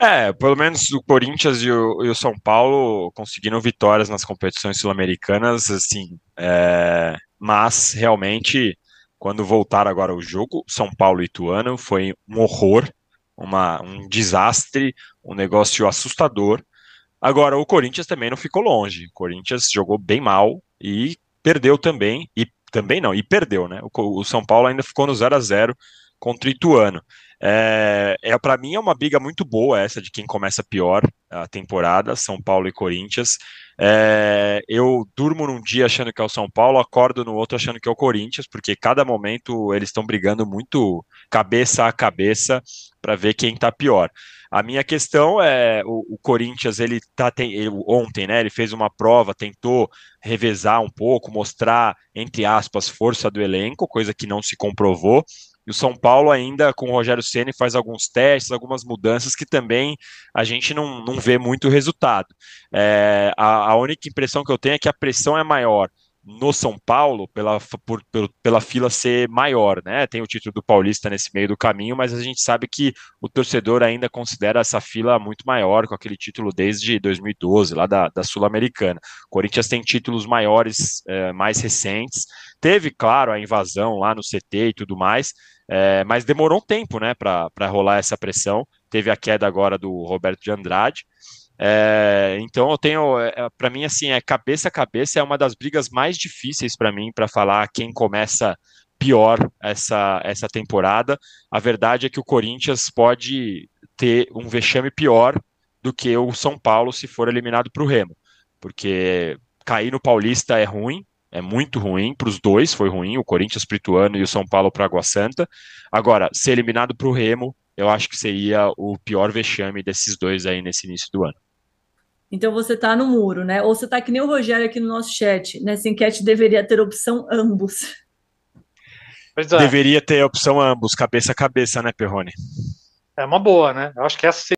É, pelo menos o Corinthians e o, e o São Paulo conseguiram vitórias nas competições sul-americanas, assim, é, mas realmente, quando voltar agora o jogo, São Paulo e Ituano, foi um horror, uma, um desastre, um negócio assustador. Agora, o Corinthians também não ficou longe, o Corinthians jogou bem mal e perdeu também, e também não, e perdeu, né? O, o São Paulo ainda ficou no 0 a 0 contra o Ituano. É, é para mim é uma briga muito boa essa de quem começa pior a temporada, São Paulo e Corinthians. É, eu durmo num dia achando que é o São Paulo, acordo no outro achando que é o Corinthians, porque cada momento eles estão brigando muito cabeça a cabeça para ver quem está pior. A minha questão é o, o Corinthians ele tá tem, ele, ontem, né? Ele fez uma prova, tentou revezar um pouco, mostrar entre aspas força do elenco, coisa que não se comprovou. E o São Paulo ainda com o Rogério Ceni faz alguns testes, algumas mudanças que também a gente não, não vê muito resultado. É, a, a única impressão que eu tenho é que a pressão é maior no São Paulo pela, por, pela fila ser maior, né? Tem o título do Paulista nesse meio do caminho, mas a gente sabe que o torcedor ainda considera essa fila muito maior com aquele título desde 2012, lá da, da Sul-Americana. Corinthians tem títulos maiores, é, mais recentes. Teve, claro, a invasão lá no CT e tudo mais, é, mas demorou um tempo, né, para rolar essa pressão. Teve a queda agora do Roberto de Andrade. É, então eu tenho, é, é para mim assim, é cabeça a cabeça é uma das brigas mais difíceis para mim para falar quem começa pior essa essa temporada. A verdade é que o Corinthians pode ter um vexame pior do que o São Paulo se for eliminado para o Remo, porque cair no Paulista é ruim, é muito ruim para os dois, foi ruim, o Corinthians para e o São Paulo para Água Santa. Agora, ser eliminado para o Remo, eu acho que seria o pior vexame desses dois aí nesse início do ano. Então você está no muro, né? Ou você está que nem o Rogério aqui no nosso chat. Nessa né? enquete deveria ter opção ambos. É. Deveria ter opção ambos, cabeça a cabeça, né, Perrone? É uma boa, né? Eu acho que essa